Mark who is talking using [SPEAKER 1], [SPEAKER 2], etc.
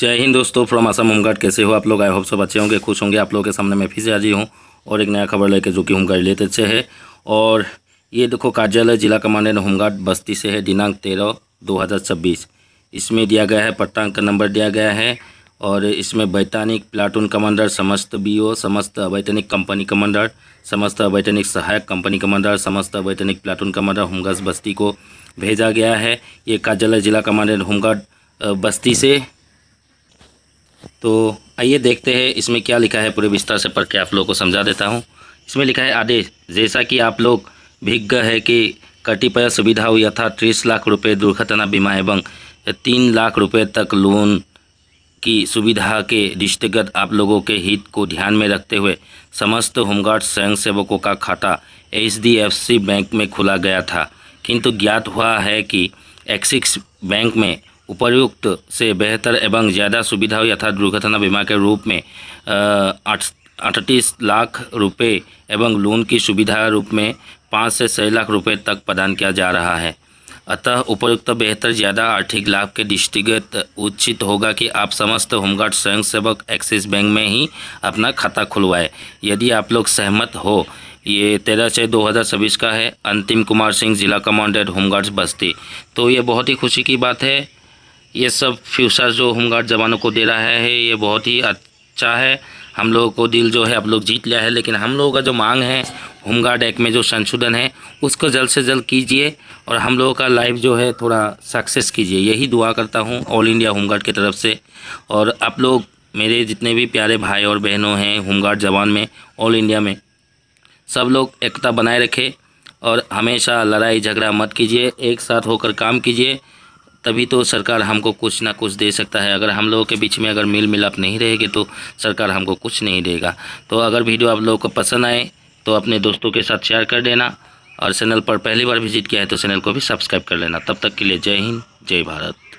[SPEAKER 1] जय हिंद दोस्तों from Assam home guard कैसे हो आप लोग आई होप सब अच्छे होंगे खुश होंगे आप लोगों के सामने मैं फिर से हाजिर हूँ और एक नया खबर लेके जो कि होमगार्ड लेते अच्छे है और ये देखो कार्यालय जिला कमांडेंट होमगार्ड बस्ती से है दिनांक तेरह दो हज़ार छब्बीस इसमें दिया गया है पट्टांक का नंबर दिया गया है और इसमें वैतानिक प्लाटून कमांडर समस्त बी समस्त वैतनिक कंपनी कमांडर समस्त वैतनिक सहायक कंपनी कमांडर समस्त वैतनिक प्लाटून कमांडर होमगार्ड बस्ती को भेजा गया है ये कार्यालय जिला कमांडेंट होमगार्ड बस्ती से तो आइए देखते हैं इसमें क्या लिखा है पूरे विस्तार से पढ़ के आप लोगों को समझा देता हूँ इसमें लिखा है आदेश जैसा कि आप लोग भिज्ञ है कि सुविधा सुविधाओं यथा तीस लाख रुपये दुर्घटना बीमा एवं तीन लाख रुपये तक लोन की सुविधा के दृष्टिगत आप लोगों के हित को ध्यान में रखते हुए समस्त होमगार्ड स्वयंसेवकों का खाता एच बैंक में खोला गया था किंतु ज्ञात हुआ है कि एक्सिक्स बैंक में उपर्युक्त से बेहतर एवं ज़्यादा सुविधा यथा दुर्घटना बीमा के रूप में अड़तीस लाख रुपए एवं लोन की सुविधा रूप में पाँच से छः लाख रुपए तक प्रदान किया जा रहा है अतः उपयुक्त बेहतर ज़्यादा आर्थिक लाभ के दृष्टिगत उचित होगा कि आप समस्त होमगार्ड स्वयंसेवक एक्सिस बैंक में ही अपना खाता खुलवाएं यदि आप लोग सहमत हो ये तेरह छः दो हज़ार छब्बीस का है अंतिम कुमार सिंह जिला कमांडेंट होमगार्ड्स बस्ती तो ये बहुत ही खुशी की बात है ये सब फ्यूचर जो होमगार्ड जवानों को दे रहा है ये बहुत ही अच्छा है हम लोगों को दिल जो है अब लोग जीत लिया है लेकिन हम लोगों का जो मांग है होमगार्ड एक्ट में जो संशोधन है उसको जल्द से जल्द कीजिए और हम लोगों का लाइफ जो है थोड़ा सक्सेस कीजिए यही दुआ करता हूँ ऑल इंडिया होमगार्ड की तरफ से और आप लोग मेरे जितने भी प्यारे भाई और बहनों हैं होमगार्ड जवान में ऑल इंडिया में सब लोग एकता बनाए रखें और हमेशा लड़ाई झगड़ा मत कीजिए एक साथ होकर काम कीजिए तभी तो सरकार हमको कुछ ना कुछ दे सकता है अगर हम लोगों के बीच में अगर मेल मिलाप नहीं रहेगी तो सरकार हमको कुछ नहीं देगा तो अगर वीडियो आप लोगों को पसंद आए तो अपने दोस्तों के साथ शेयर कर देना और चैनल पर पहली बार विजिट किया है तो चैनल को भी सब्सक्राइब कर लेना तब तक के लिए जय हिंद जय भारत